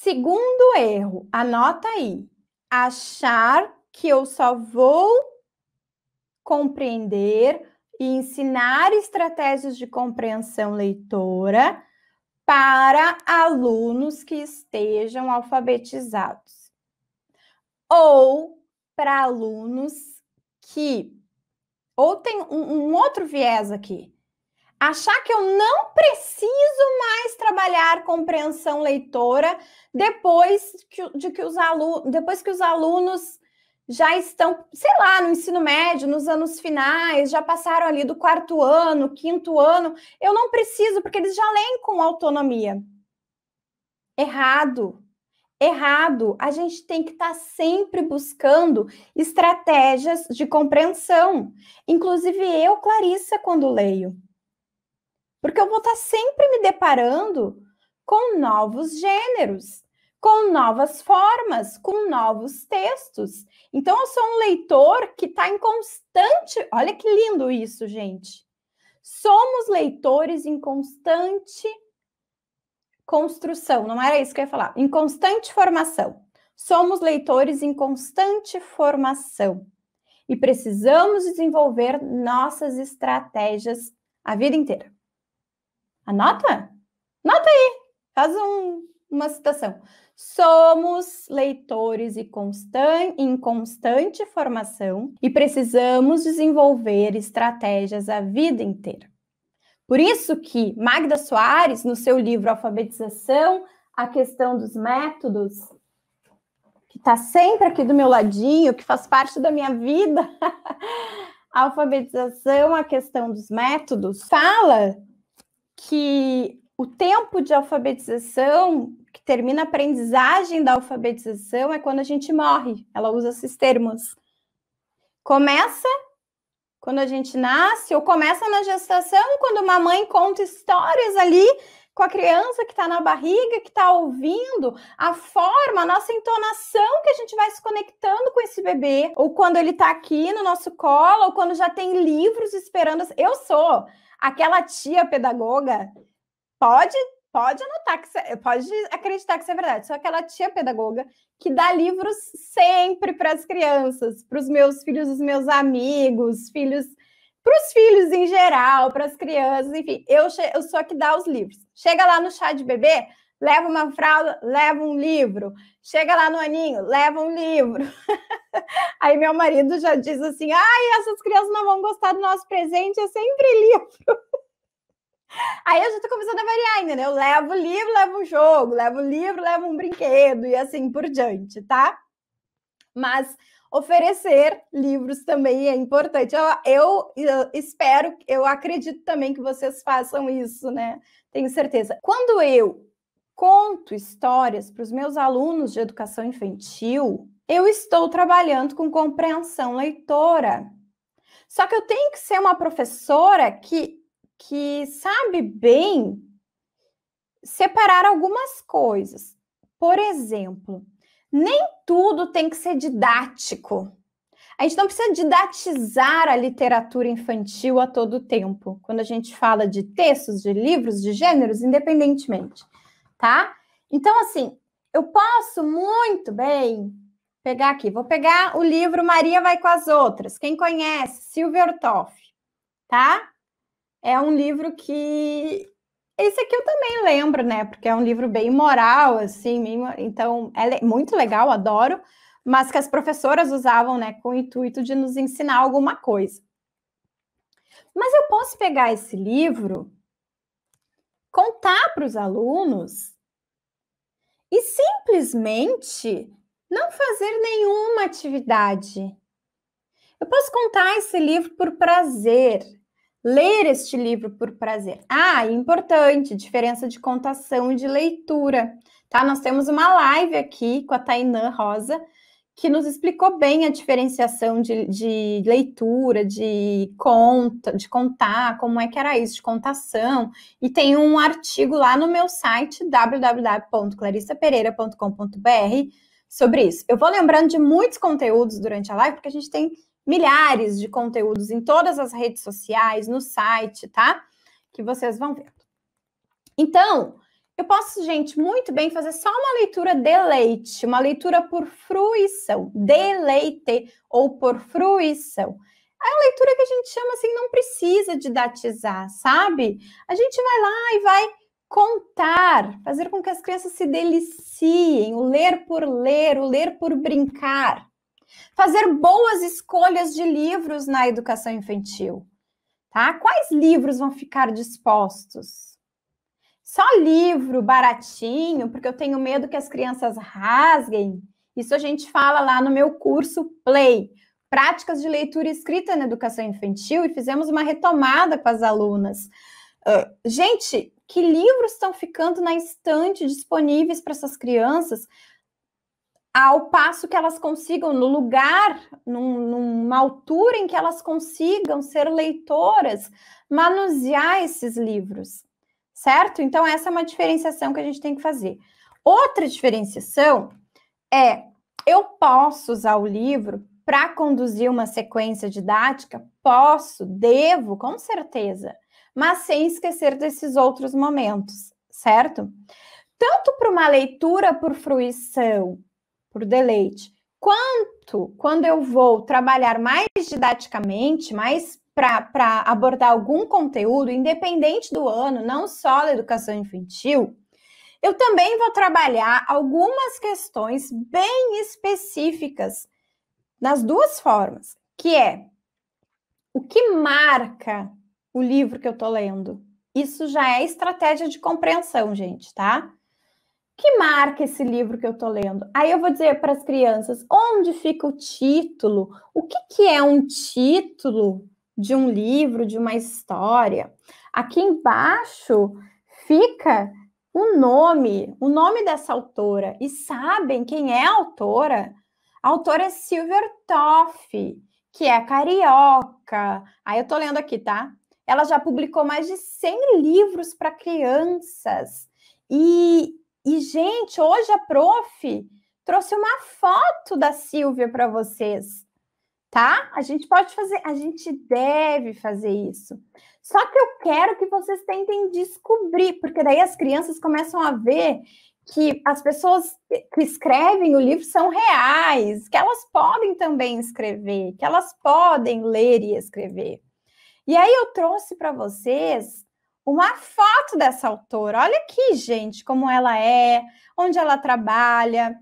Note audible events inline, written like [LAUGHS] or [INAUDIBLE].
Segundo erro, anota aí. Achar que eu só vou compreender e ensinar estratégias de compreensão leitora para alunos que estejam alfabetizados ou para alunos que ou tem um, um outro viés aqui achar que eu não preciso mais trabalhar compreensão leitora depois que, de que os alunos, depois que os alunos já estão, sei lá, no ensino médio, nos anos finais, já passaram ali do quarto ano, quinto ano, eu não preciso porque eles já leem com autonomia. Errado. Errado. A gente tem que estar tá sempre buscando estratégias de compreensão. Inclusive eu, Clarissa, quando leio, porque eu vou estar tá sempre me deparando com novos gêneros, com novas formas, com novos textos. Então, eu sou um leitor que está em constante. Olha que lindo isso, gente. Somos leitores em constante construção. Não era isso que eu ia falar. Em constante formação. Somos leitores em constante formação. E precisamos desenvolver nossas estratégias a vida inteira. Anota? Anota aí. Faz um, uma citação. Somos leitores e constan em constante formação e precisamos desenvolver estratégias a vida inteira. Por isso que Magda Soares, no seu livro Alfabetização, a questão dos métodos, que está sempre aqui do meu ladinho, que faz parte da minha vida, [LAUGHS] alfabetização, a questão dos métodos, fala que o tempo de alfabetização, que termina a aprendizagem da alfabetização, é quando a gente morre. Ela usa esses termos. Começa quando a gente nasce, ou começa na gestação, quando uma mãe conta histórias ali com a criança que está na barriga, que está ouvindo, a forma, a nossa entonação que a gente vai se conectando com esse bebê, ou quando ele está aqui no nosso colo, ou quando já tem livros esperando. Eu sou aquela tia pedagoga pode pode anotar que pode acreditar que isso é verdade. Sou aquela tia pedagoga que dá livros sempre para as crianças, para os meus filhos, os meus amigos, filhos, para os filhos em geral, para as crianças, enfim. Eu, eu sou a que dá os livros. Chega lá no chá de bebê, leva uma fralda, leva um livro. Chega lá no aninho, leva um livro. [LAUGHS] Aí meu marido já diz assim: ai, essas crianças não vão gostar do nosso presente, é sempre livro. [LAUGHS] Aí eu já tô começando a variar, entendeu? Levo livro, levo um jogo, levo livro, levo um brinquedo e assim por diante, tá? Mas oferecer livros também é importante. Eu, eu, eu, espero, eu acredito também que vocês façam isso, né? Tenho certeza. Quando eu conto histórias para os meus alunos de educação infantil, eu estou trabalhando com compreensão leitora. Só que eu tenho que ser uma professora que, que sabe bem separar algumas coisas. Por exemplo, nem tudo tem que ser didático. A gente não precisa didatizar a literatura infantil a todo tempo, quando a gente fala de textos, de livros, de gêneros, independentemente tá? Então, assim, eu posso muito bem pegar aqui, vou pegar o livro Maria Vai com as Outras, quem conhece, Silvertoff tá? É um livro que. Esse aqui eu também lembro, né? Porque é um livro bem moral, assim, mesmo. então é muito legal, adoro, mas que as professoras usavam, né, com o intuito de nos ensinar alguma coisa. Mas eu posso pegar esse livro contar para os alunos e simplesmente não fazer nenhuma atividade. Eu posso contar esse livro por prazer, ler este livro por prazer. Ah, importante, diferença de contação e de leitura. Tá? Nós temos uma live aqui com a Tainã Rosa que nos explicou bem a diferenciação de, de, leitura, de conta, de contar, como é que era isso, de contação. E tem um artigo lá no meu site www.clarissapereira.com.br sobre isso. Eu vou lembrando de muitos conteúdos durante a live, porque a gente tem milhares de conteúdos em todas as redes sociais, no site, tá? Que vocês vão ver. Então, eu posso, gente, muito bem fazer só uma leitura de leite, uma leitura por fruição, deleite ou por fruição. É uma leitura que a gente chama assim, não precisa didatizar, sabe? A gente vai lá e vai contar, fazer com que as crianças se deliciem, o ler por ler, o ler por brincar. Fazer boas escolhas de livros na educação infantil, tá? Quais livros vão ficar dispostos? só livro baratinho, porque eu tenho medo que as crianças rasguem. Isso a gente fala lá no meu curso Play, práticas de leitura e escrita na educação infantil, e fizemos uma retomada com as alunas. Uh, gente, que livros estão ficando na estante disponíveis para essas crianças? Ao passo que elas consigam, no lugar, num, numa altura em que elas consigam ser leitoras, manusear esses livros certo? Então, essa é uma diferenciação que a gente tem que fazer. Outra diferenciação é: eu posso usar o livro para conduzir uma sequência didática? Posso, devo, com certeza, mas sem esquecer desses outros momentos, certo? Tanto para uma leitura por fruição, por deleite, quanto quando eu vou trabalhar mais didaticamente, mais para abordar algum conteúdo, independente do ano, não só da educação infantil, eu também vou trabalhar algumas questões bem específicas nas duas formas, que é o que marca o livro que eu estou lendo. Isso já é estratégia de compreensão, gente, tá? que marca esse livro que eu estou lendo? Aí eu vou dizer para as crianças onde fica o título, o que, que é um título de um livro, de uma história. Aqui embaixo fica o nome, o nome dessa autora. E sabem quem é a autora? A autora é Silver Toff, que é carioca. Aí eu tô lendo aqui, tá? Ela já publicou mais de 100 livros para crianças. E, e, gente, hoje a prof trouxe uma foto da Silvia para vocês tá? A gente pode fazer, a gente deve fazer isso. Só que eu quero que vocês tentem descobrir, porque daí as crianças começam a ver que as pessoas que escrevem o livro são reais, que elas podem também escrever, que elas podem ler e escrever. E aí eu trouxe para vocês uma foto dessa autora. Olha aqui, gente, como ela é, onde ela trabalha,